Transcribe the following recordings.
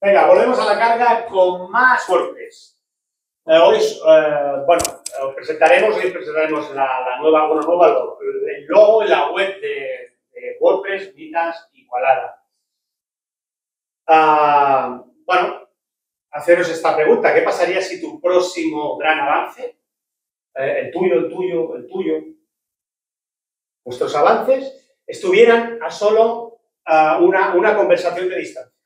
Venga, volvemos a la carga con más golpes. Eh, hoy, eh, bueno, eh, presentaremos, hoy presentaremos la, nueva, bueno, nueva, el logo y la web de, golpes, WordPress Vidas y Ah, bueno, haceros esta pregunta. ¿Qué pasaría si tu próximo gran avance, el tuyo, el tuyo, el tuyo, vuestros avances, estuvieran a solo ah, una conversación de distancia?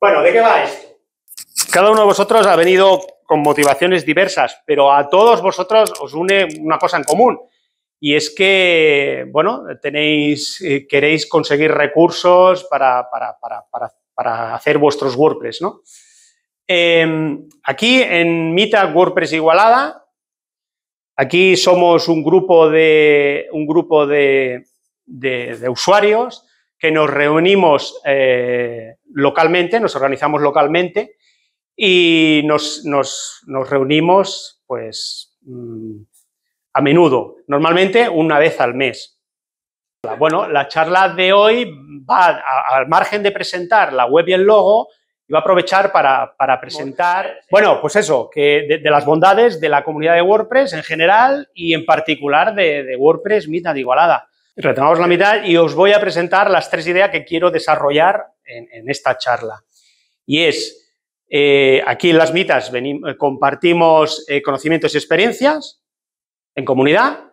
Bueno, ¿de qué va esto? Cada uno de vosotros ha venido con motivaciones diversas, pero a todos vosotros os une una cosa en común. Y es que, bueno, tenéis, eh, queréis conseguir recursos para, para, hacer vuestros WordPress, ¿no? Em, aquí en Meetup WordPress Igualada, aquí somos un grupo de, un grupo de usuarios que nos reunimos eh, localmente, nos organizamos localmente y nos, reunimos pues mm, a menudo, normalmente una vez al mes. Bueno, la charla de hoy va al margen de presentar la web y el logo, y va a aprovechar para, presentar, bueno, pues eso, que de, las bondades de la comunidad de WordPress en general y en particular de, WordPress Mitad de Igualada. Retomamos la mitad y os voy a presentar las tres ideas que quiero desarrollar en, esta charla. Y es, eh, aquí en las mitas eh, compartimos eh, conocimientos y experiencias en comunidad.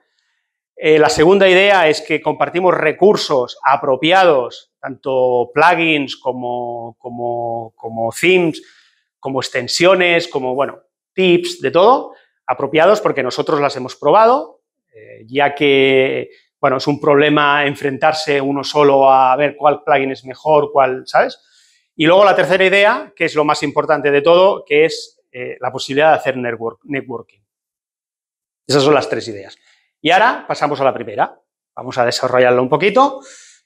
la segunda idea es que compartimos recursos apropiados, tanto plugins como, como, como themes, como extensiones, como, bueno, tips, de todo, apropiados porque nosotros las hemos probado, ya que bueno, es un problema enfrentarse uno solo a ver cuál plugin es mejor, cuál, ¿sabes? Y luego la tercera idea, que es lo más importante de todo, que es eh, la posibilidad de hacer networking. Esas son las tres ideas. Y ahora pasamos a la primera. Vamos a desarrollarla un poquito.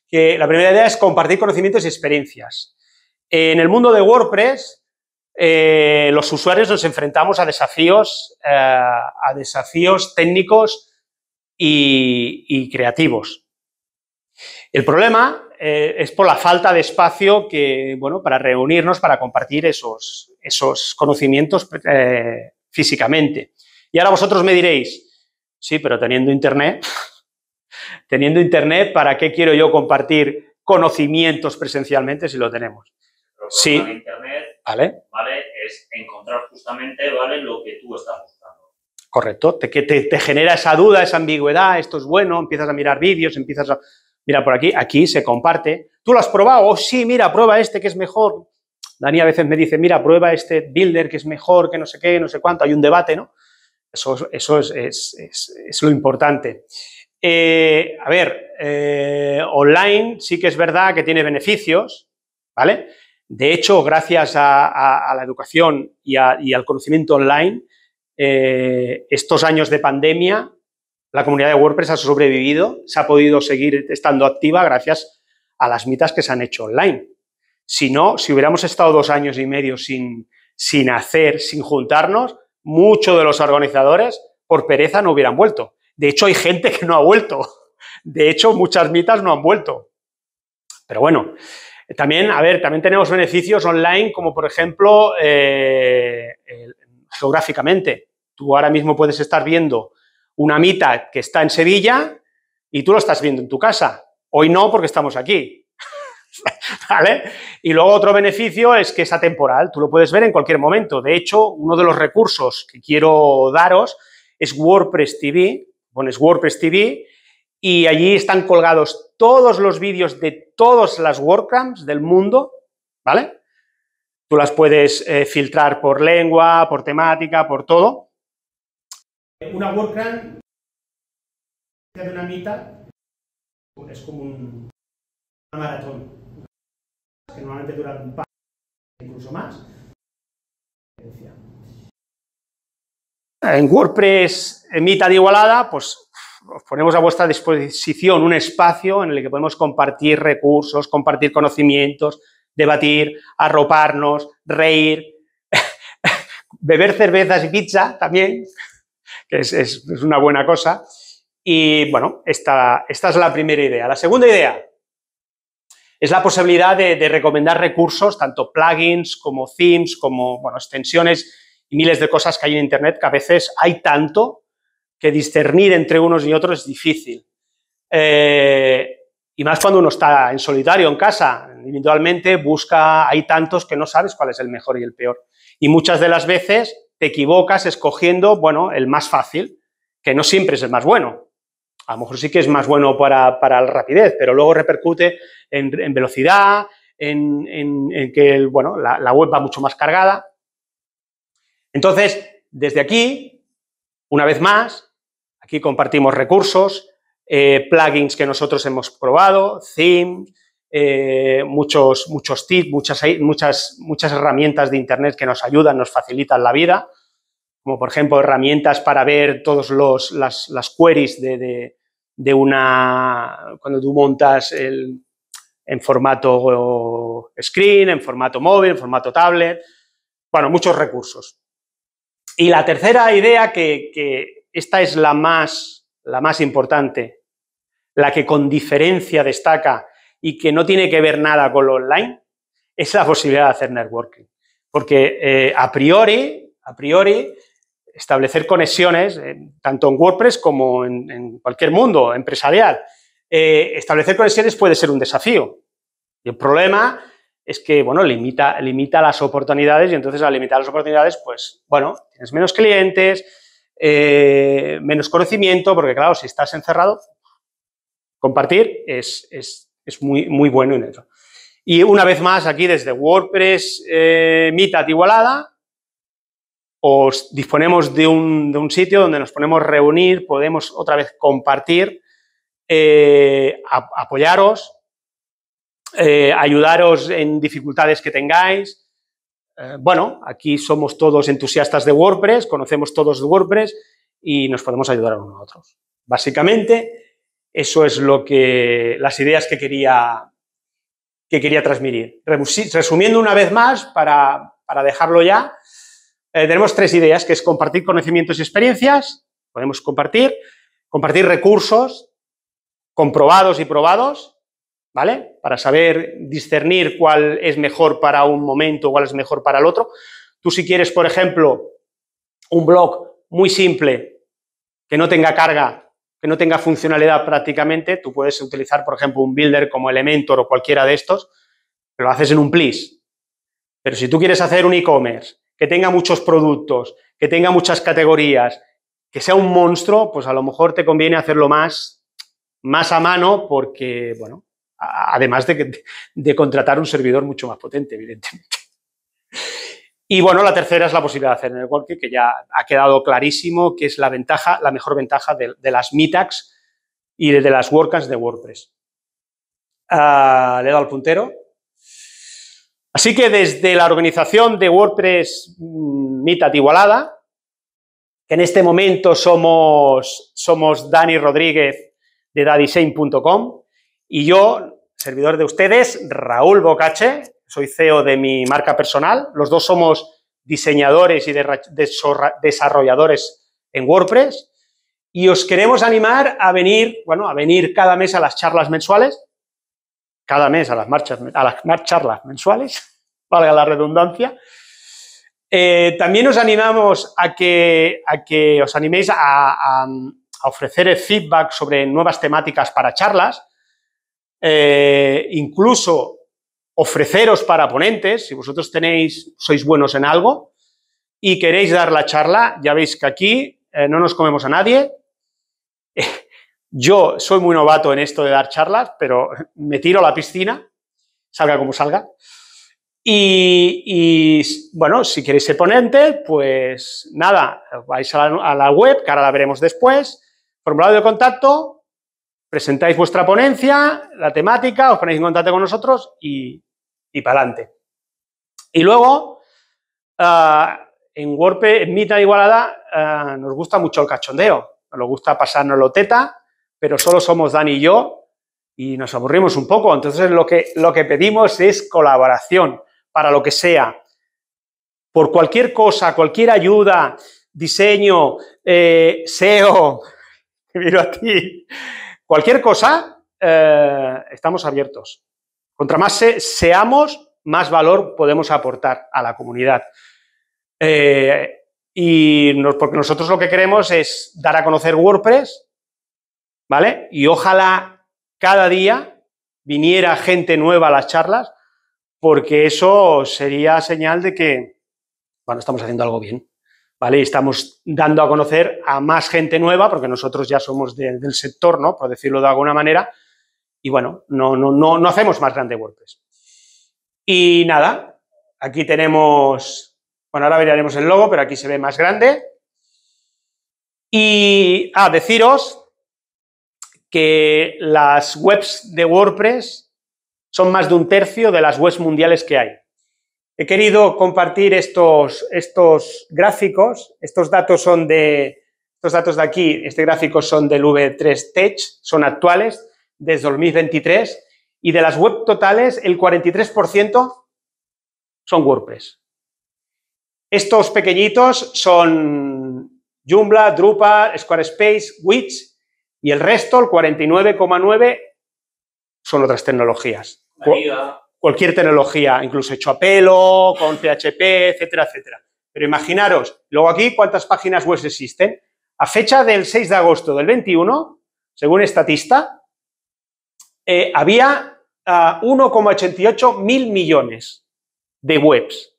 Que la primera idea es compartir conocimientos y experiencias. En el mundo de WordPress, eh, los usuarios nos enfrentamos a desafíos, eh, a desafíos técnicos y, creativos. El problema eh, es por la falta de espacio que, bueno, para reunirnos, para compartir esos, esos conocimientos eh, físicamente. Y ahora vosotros me diréis, sí, pero teniendo Internet, teniendo Internet, ¿para qué quiero yo compartir conocimientos presencialmente si lo tenemos? sí. Internet, ¿vale? ¿vale? Es encontrar justamente, ¿vale? Lo que tú estás buscando. Correcto, te, te, te genera esa duda, esa ambigüedad, esto es bueno, empiezas a mirar vídeos, empiezas a... Mira, por aquí, aquí se comparte. ¿Tú lo has probado? Oh, sí, mira, prueba este que es mejor. Dani a veces me dice, mira, prueba este builder que es mejor, que no sé qué, no sé cuánto. Hay un debate, ¿no? Eso, es, lo importante. Eh, a ver, eh, online sí que es verdad que tiene beneficios, ¿vale? De hecho, gracias a, la educación y, y, al conocimiento online, eh, estos años de pandemia, la comunidad de WordPress ha sobrevivido, se ha podido seguir estando activa gracias a las mitas que se han hecho online. Si no, si hubiéramos estado dos años y medio sin, sin hacer, sin juntarnos, muchos de los organizadores por pereza no hubieran vuelto. De hecho, hay gente que no ha vuelto. De hecho, muchas mitas no han vuelto. Pero bueno, también, a ver, también tenemos beneficios online, como por ejemplo eh, el, geográficamente. Tú ahora mismo puedes estar viendo una mitad que está en Sevilla y tú lo estás viendo en tu casa. Hoy no, porque estamos aquí. ¿Vale? Y luego otro beneficio es que es atemporal, tú lo puedes ver en cualquier momento. De hecho, uno de los recursos que quiero daros es WordPress TV, pones WordPress TV y allí están colgados todos los vídeos de todas las WordCamps del mundo, ¿vale? Tú las puedes eh, filtrar por lengua, por temática, por todo. Una WordCamp de una mitad es como un, maratón, normalmente dura un par, incluso más. En WordPress en mitad de Igualada, pues ponemos a vuestra disposición un espacio en el que podemos compartir recursos, compartir conocimientos, debatir, arroparnos, reír, beber cervezas y pizza también, que es, una buena cosa. Y bueno, esta, es la primera idea. La segunda idea es la posibilidad de, recomendar recursos, tanto plugins como themes, como bueno, extensiones y miles de cosas que hay en Internet, que a veces hay tanto que discernir entre unos y otros es difícil. Eh, y más cuando uno está en solitario, en casa, individualmente, busca, hay tantos que no sabes cuál es el mejor y el peor. Y muchas de las veces te equivocas escogiendo, bueno, el más fácil, que no siempre es el más bueno. A lo mejor sí que es más bueno para, la rapidez, pero luego repercute en, velocidad, en, que, bueno, la, la web va mucho más cargada. Entonces, desde aquí, una vez más, aquí compartimos recursos, eh, plugins que nosotros hemos probado, theme, eh, muchos, muchos tips, muchas, muchas, muchas herramientas de Internet que nos ayudan, nos facilitan la vida, como por ejemplo herramientas para ver todos las, queries de, de, una, cuando tú montas en formato screen, en formato móvil, en formato tablet, bueno, muchos recursos. Y la tercera idea que, que esta es la más la más importante, la que con diferencia destaca y que no tiene que ver nada con lo online, es la posibilidad de hacer networking. Porque eh, a priori, a priori, establecer conexiones, tanto en WordPress como en, cualquier mundo empresarial, eh, establecer conexiones puede ser un desafío. Y el problema es que, bueno, limita, limita las oportunidades y entonces al limitar las oportunidades, pues, bueno, tienes menos clientes, eh, menos conocimiento, porque claro, si estás encerrado, compartir es, muy, muy bueno y eso. Y una vez más, aquí desde WordPress eh, Igualada, os disponemos de un, sitio donde nos ponemos reunir, podemos otra vez compartir, eh, apoyaros, eh, ayudaros en dificultades que tengáis, eh, bueno, aquí somos todos entusiastas de WordPress, conocemos todos WordPress y nos podemos ayudar a unos a otros. Básicamente, eso es lo que, las ideas que quería, que quería transmitir. Resumiendo una vez más, para, para dejarlo ya, eh, tenemos tres ideas, que es compartir conocimientos y experiencias, podemos compartir, compartir recursos comprobados y probados, ¿vale? Para saber discernir cuál es mejor para un momento, cuál es mejor para el otro. Tú si quieres, por ejemplo, un blog muy simple, que no tenga carga, que no tenga funcionalidad prácticamente, tú puedes utilizar, por ejemplo, un builder como Elementor o cualquiera de estos, pero lo haces en un plis. Pero si tú quieres hacer un e-commerce que tenga muchos productos, que tenga muchas categorías, que sea un monstruo, pues a lo mejor te conviene hacerlo más, más a mano porque, bueno, además de, contratar un servidor mucho más potente, evidentemente. Y bueno, la tercera es la posibilidad de hacer el networking, que ya ha quedado clarísimo que es la ventaja, la mejor ventaja de, las meetups y de, las WordCamps de WordPress. Ah, le he dado al puntero. Así que desde la organización de WordPress mm, Meetup Igualada, que en este momento somos, somos Dani Rodríguez de dadisein.com, y yo, servidor de ustedes, Raúl Bocache, soy CEO de mi marca personal. Los dos somos diseñadores y desarrolladores en WordPress. Y os queremos animar a venir, bueno, a venir cada mes a las charlas mensuales, cada mes a las, marchas, a las charlas mensuales, valga la redundancia. Eh, también os animamos a que, os animéis a, ofrecer feedback sobre nuevas temáticas para charlas. Eh, incluso ofreceros para ponentes, si vosotros tenéis, sois buenos en algo y queréis dar la charla, ya veis que aquí eh, no nos comemos a nadie. Yo soy muy novato en esto de dar charlas, pero me tiro a la piscina, salga como salga. Y, bueno, si queréis ser ponente, pues nada, vais a la, a la web, que ahora la veremos después, formulario de contacto, presentáis vuestra ponencia, la temática, os ponéis en contacto con nosotros y, y para adelante. Y luego, ah, en WordPress, en mitad igualada, ah, nos gusta mucho el cachondeo. Nos gusta pasarnos lo teta, pero solo somos Dani y yo y nos aburrimos un poco. Entonces, lo que, lo que pedimos es colaboración para lo que sea. Por cualquier cosa, cualquier ayuda, diseño, SEO, SEO, miro a ti, Cualquier cosa, eh, estamos abiertos. Contra más seamos, más valor podemos aportar a la comunidad. Eh, y porque nosotros lo que queremos es dar a conocer WordPress, ¿vale? Y ojalá cada día viniera gente nueva a las charlas, porque eso sería señal de que, bueno, estamos haciendo algo bien estamos dando a conocer a más gente nueva, porque nosotros ya somos del sector, ¿no? Por decirlo de alguna manera. Y bueno, no, no, no, no hacemos más grande WordPress. Y nada, aquí tenemos, bueno, ahora veríamos el logo, pero aquí se ve más grande. Y, a ah, deciros que las webs de WordPress son más de un tercio de las webs mundiales que hay. He querido compartir estos, estos gráficos. Estos datos son de, estos datos de aquí, este gráfico son del V3 Tech, son actuales desde 2023 y de las web totales el 43% son WordPress. Estos pequeñitos son Joomla, Drupal, Squarespace, Wix y el resto, el 49,9, son otras tecnologías cualquier tecnología, incluso hecho a pelo, con PHP, etcétera, etcétera. Pero imaginaros, luego aquí cuántas páginas web existen. A fecha del 6 de agosto del 21, según Estatista, eh, había 1,88 ah, mil millones de webs.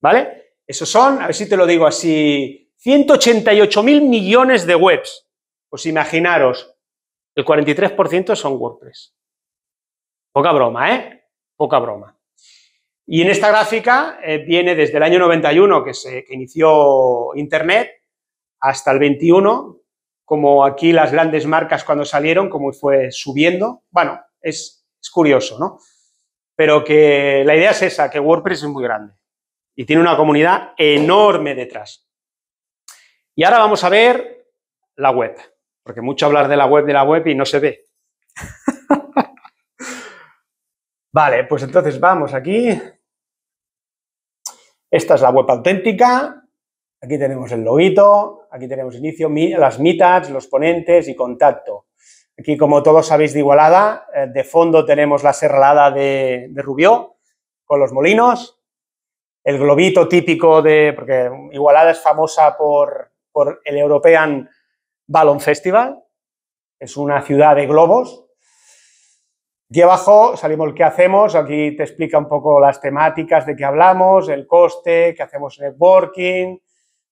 ¿Vale? Esos son, a ver si te lo digo así, 188 mil millones de webs. Pues imaginaros, el 43% son WordPress. Poca broma, ¿eh? poca broma. Y en esta gráfica eh, viene desde el año 91 que se inició Internet hasta el 21, como aquí las grandes marcas cuando salieron, como fue subiendo. Bueno, es, es curioso, ¿no? Pero que la idea es esa, que WordPress es muy grande y tiene una comunidad enorme detrás. Y ahora vamos a ver la web, porque mucho hablar de la web, de la web y no se ve. Vale, pues entonces vamos aquí. Esta es la web auténtica. Aquí tenemos el loguito, aquí tenemos inicio, las meetups, los ponentes y contacto. Aquí, como todos sabéis de Igualada, eh, de fondo tenemos la serralada de, Rubio Rubió con los molinos, el globito típico de, porque Igualada es famosa por, por el European Ballon Festival, es una ciudad de globos, Aquí abajo salimos el que hacemos, aquí te explica un poco las temáticas de que hablamos, el coste, qué hacemos networking,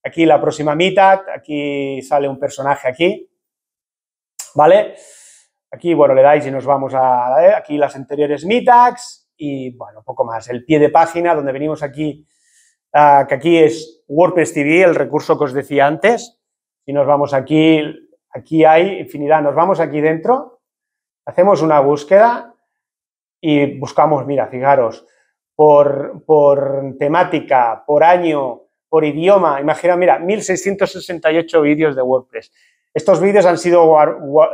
aquí la próxima mitad aquí sale un personaje aquí, ¿vale? Aquí, bueno, le dais y nos vamos a, aquí las anteriores meetups y, bueno, poco más. El pie de página donde venimos aquí, ah, que aquí es WordPress TV, el recurso que os decía antes, y nos vamos aquí, aquí hay infinidad, nos vamos aquí dentro, Hacemos una búsqueda y buscamos, mira, fijaros, por, por temática, por año, por idioma. Imagina, mira, 1668 vídeos de WordPress. Estos vídeos han sido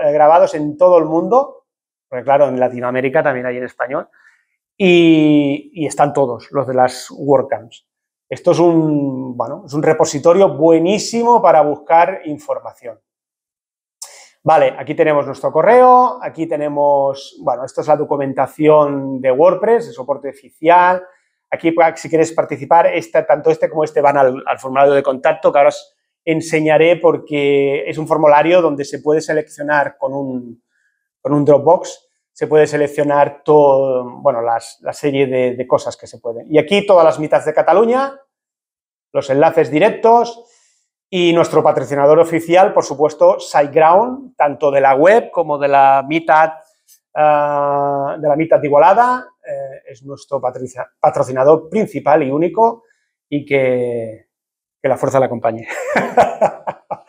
eh, grabados en todo el mundo, porque claro, en Latinoamérica también hay en español, y, y están todos los de las WordCamps. Esto es un, bueno, es un repositorio buenísimo para buscar información. Vale, aquí tenemos nuestro correo, aquí tenemos, bueno, esto es la documentación de WordPress, de soporte oficial. Aquí, si quieres participar, tanto este como este van al, formulario de contacto, que ahora os enseñaré porque es un formulario donde se puede seleccionar con un, con Dropbox se puede seleccionar todo, bueno, las, la serie de, cosas que se pueden. Y aquí todas las mitades de Cataluña, los enlaces directos y nuestro patrocinador oficial, por supuesto, SiteGround, tanto de la web como de la mitad, ah, de la mitad Igualada, eh, es nuestro patrocinador principal y único y que, la fuerza la acompañe.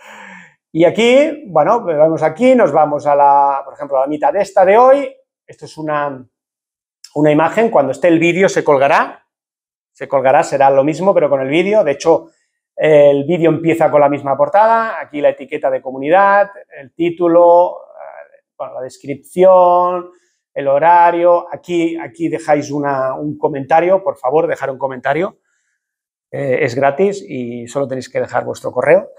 y aquí, bueno, vamos aquí, nos vamos a la, por ejemplo, a la mitad de esta de hoy. Esto es una, una imagen, cuando esté el vídeo se colgará, se colgará, será lo mismo, pero con el vídeo. De hecho, el vídeo empieza con la misma portada, aquí la etiqueta de comunidad, el título, eh, bueno, la descripción, el horario. Aquí, aquí dejáis un comentario, por favor, dejar un comentario. Eh, es gratis y solo tenéis que dejar vuestro correo.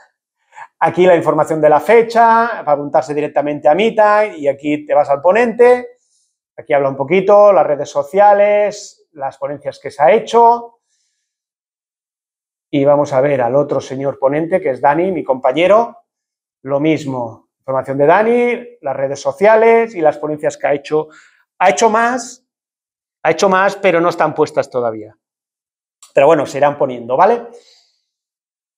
Aquí la información de la fecha, para apuntarse directamente a Mita y aquí te vas al ponente. Aquí habla un poquito, las redes sociales, las ponencias que se ha hecho, y vamos a ver al otro señor ponente, que es Dani, mi compañero, lo mismo. Información de Dani, las redes sociales y las ponencias que ha hecho. Ha hecho más, ha hecho más, pero no están puestas todavía. Pero bueno, se irán poniendo, ¿vale?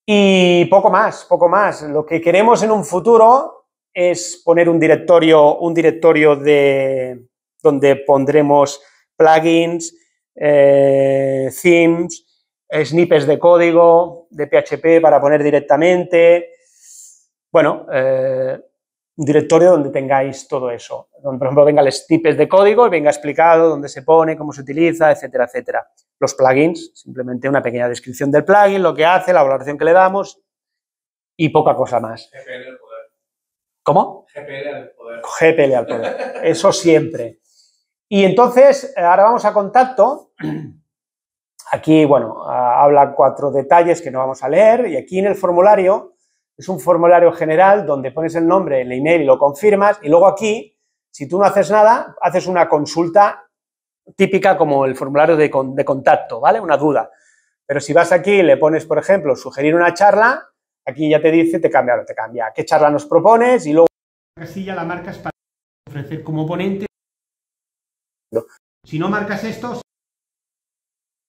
Y poco más, poco más. Lo que queremos en un futuro es poner un directorio, un directorio de donde pondremos plugins, eh, themes, snippets de código, de PHP para poner directamente. Bueno, eh, un directorio donde tengáis todo eso. Donde, por ejemplo, venga el snippet de código y venga explicado dónde se pone, cómo se utiliza, etcétera, etcétera. Los plugins, simplemente una pequeña descripción del plugin, lo que hace, la valoración que le damos y poca cosa más. GPL poder. ¿Cómo? GPL al poder. GPL al poder. Eso siempre. Y entonces, ahora vamos a contacto. Aquí, bueno, habla cuatro detalles que no vamos a leer y aquí en el formulario es un formulario general donde pones el nombre, el email y lo confirmas y luego aquí, si tú no haces nada, haces una consulta típica como el formulario de, contacto, ¿vale? Una duda. Pero si vas aquí y le pones, por ejemplo, sugerir una charla, aquí ya te dice, te cambia, te cambia, qué charla nos propones y luego... Casilla la marcas para ofrecer como ponente. Si no marcas esto,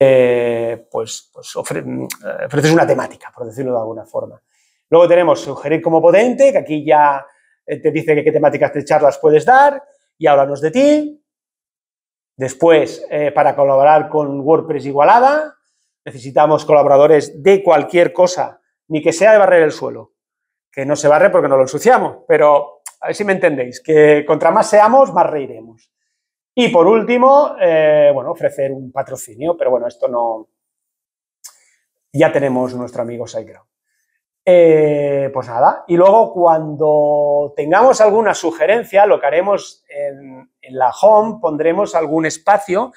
eh, pues, pues eh, ofreces una temática, por decirlo de alguna forma. Luego tenemos sugerir como potente, que aquí ya eh, te dice qué temáticas de charlas puedes dar y háblanos de ti. Después, para colaborar con WordPress Igualada, necesitamos colaboradores de cualquier cosa, ni que sea de barrer el suelo, que no se barre porque no lo ensuciamos, pero a ver si me entendéis, que contra más seamos, más reiremos. Y por último, eh, bueno, ofrecer un patrocinio, pero bueno, esto no. Ya tenemos nuestro amigo SiteGround. Eh, pues nada, y luego cuando tengamos alguna sugerencia, lo que haremos en, en la home, pondremos algún espacio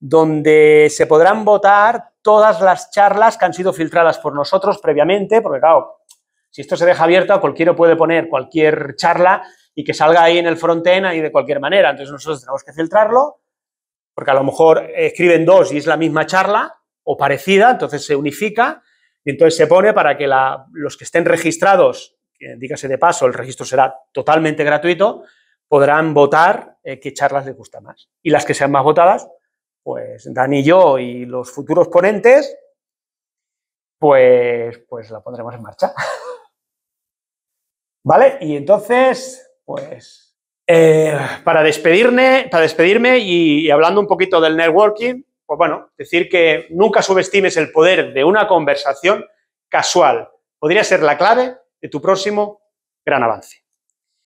donde se podrán votar todas las charlas que han sido filtradas por nosotros previamente, porque claro, si esto se deja abierto, cualquiera puede poner cualquier charla y que salga ahí en el frontend ahí de cualquier manera. Entonces nosotros tenemos que filtrarlo, porque a lo mejor escriben dos y es la misma charla o parecida, entonces se unifica y entonces se pone para que los que estén registrados, dígase de paso, el registro será totalmente gratuito, podrán votar eh, qué charlas les gusta más. Y las que sean más votadas, pues Dani y yo y los futuros ponentes, pues, pues la pondremos en marcha. ¿Vale? Y entonces, pues eh, para, despedirme, para despedirme y, y, hablando un poquito del networking, pues bueno, decir que nunca subestimes el poder de una conversación casual. Podría ser la clave de tu próximo gran avance.